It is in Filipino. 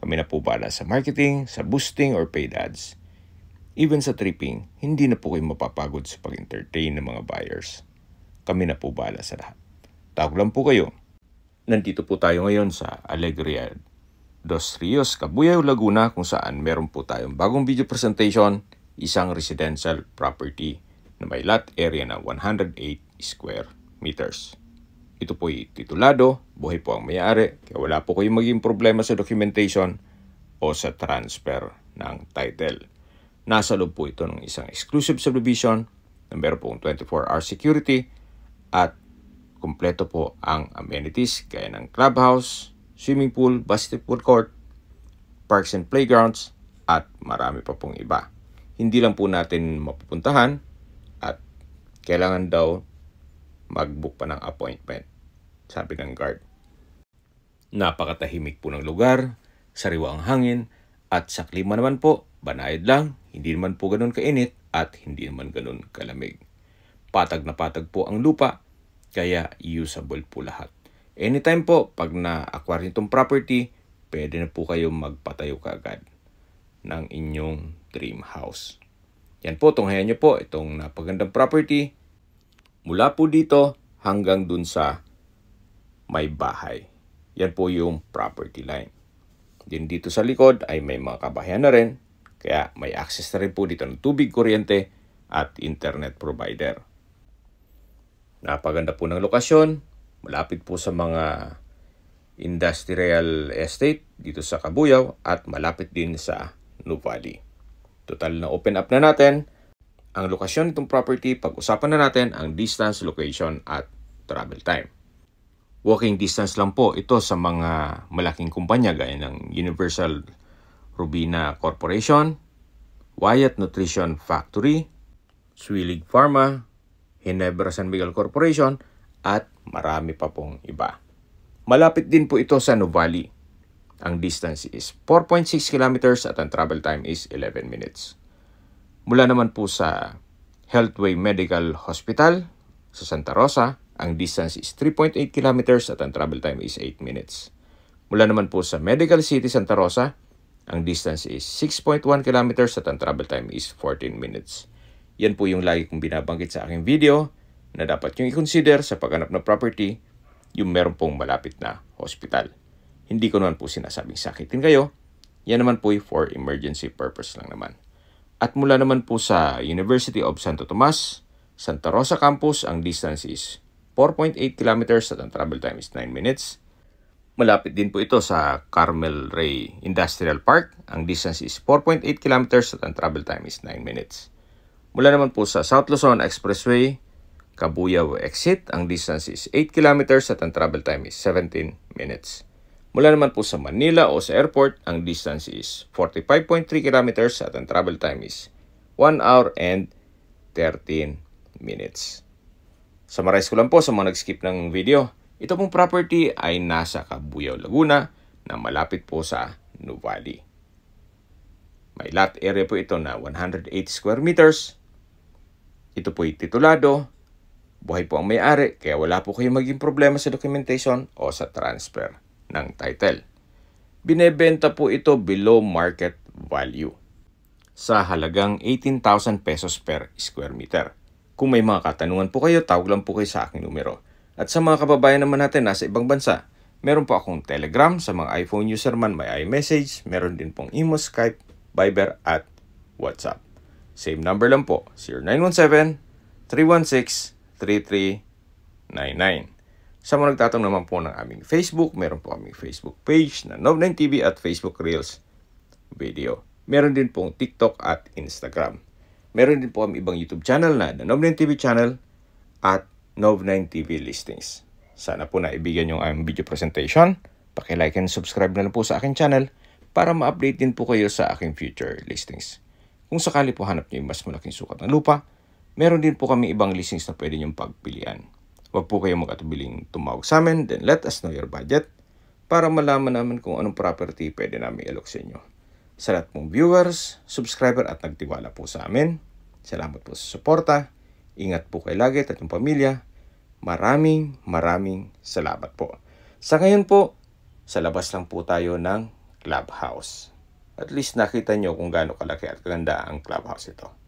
Kami na po para sa marketing, sa boosting or paid ads. Even sa tripping, hindi na po kayo mapapagod sa pag-entertain ng mga buyers. Kami na po bahala sa lahat. Tawag lang po kayo. Nandito po tayo ngayon sa Alegria Dos Rios, Cabuyao, Laguna kung saan meron po tayong bagong video presentation, isang residential property na may lot area na 108 square meters. Ito po'y titulado, buhay po ang may-ari, kaya wala po kayong maging problema sa documentation o sa transfer ng title. Nasa loob po ito ng isang exclusive subdivision na meron pong 24-hour security at kumpleto po ang amenities kaya ng clubhouse, swimming pool, basketball court, parks and playgrounds, at marami pa pong iba. Hindi lang po natin mapupuntahan at kailangan daw mag-book pa ng appointment sabi ng guard. Napakatahimik po ng lugar, sariwa ang hangin, at sa klima naman po, banayad lang, hindi naman po ganun kainit at hindi naman ganun kalamig. Patag na patag po ang lupa, kaya usable po lahat. Anytime po, pag na-acquire nitong property, pwede na po kayo magpatayo kaagad ng inyong dream house. Yan po, tunghayan nyo po itong napagandang property mula po dito hanggang dun sa may bahay. Yan po yung property line. Din dito sa likod ay may mga kabahayan na rin. Kaya may access na rin po dito ng tubig, kuryente at internet provider. Napaganda po ng lokasyon. Malapit po sa mga industrial estate dito sa Kabuyaw at malapit din sa Nuvali. Total na open up na natin. Ang lokasyon nitong property, pag-usapan na natin ang distance, location at travel time. Walking distance lang po ito sa mga malaking kumpanya gaya ng Universal Rubina Corporation, Wyatt Nutrition Factory, Swilig Pharma, Ginebra San Miguel Corporation, at marami pa pong iba. Malapit din po ito sa Nuvali. Ang distance is 4.6 kilometers at ang travel time is 11 minutes. Mula naman po sa Healthway Medical Hospital sa Santa Rosa, ang distance is 3.8 kilometers at ang travel time is 8 minutes. Mula naman po sa Medical City Santa Rosa, ang distance is 6.1 kilometers at ang travel time is 14 minutes. Yan po yung lagi kong binabanggit sa aking video na dapat yung i-consider sa paghanap ng property yung meron pong malapit na hospital. Hindi ko naman po sinasabing sakitin kayo. Yan naman po for emergency purpose lang naman. At mula naman po sa University of Santo Tomas, Santa Rosa Campus, ang distance is 4.8 kilometers at ang travel time is 9 minutes. Malapit din po ito sa Carmel Ray Industrial Park. Ang distance is 4.8 kilometers at ang travel time is 9 minutes. Mula naman po sa South Luzon Expressway, Kabuyaw Exit, ang distance is 8 kilometers at ang travel time is 17 minutes. Mula naman po sa Manila o sa airport, ang distance is 45.3 kilometers at ang travel time is 1 hour and 13 minutes. Summarize ko lang po sa mga nag-skip ng video. Ito pong property ay nasa Cabuyao, Laguna na malapit po sa Nuvali. May lot area po ito na 108 square meters. Ito po ay titulado. Buhay po ang may-ari kaya wala po kayong maging problema sa documentation o sa transfer ng title. Binebenta po ito below market value sa halagang 18,000 pesos per square meter. Kung may mga katanungan po kayo, tawag lang po kayo sa aking numero. At sa mga kababayan naman natin nasa ibang bansa, meron po akong Telegram sa mga iPhone user man, may iMessage, meron din pong Imo, Skype, Viber at WhatsApp. Same number lang po, 0917-316-3399. Sa mga nagtatanong naman po ng aming Facebook, meron po aming Facebook page na Nob9TV at Facebook Reels video. Meron din pong TikTok at Instagram. Meron din po ang ibang YouTube channel na The Nov9 TV channel at Nov9 TV listings. Sana po naibigyan yung aming video presentation. Pakilike and subscribe na lang po sa aking channel para ma-update din po kayo sa aking future listings. Kung sakali po hanap niyo yung mas malaking sukat ng lupa, meron din po kami ibang listings na pwede niyong pagpilian. Huwag po kayong magkatubiling tumawag sa amin, then let us know your budget para malaman naman kung anong property pwede namin ilok sa inyo sa lahat mong viewers, subscriber at nagtiwala po sa amin. Salamat po sa suporta. Ingat po kayo lagi at yung pamilya. Maraming maraming salamat po. Sa ngayon po, sa labas lang po tayo ng clubhouse. At least nakita nyo kung gaano kalaki at kaganda ang clubhouse ito.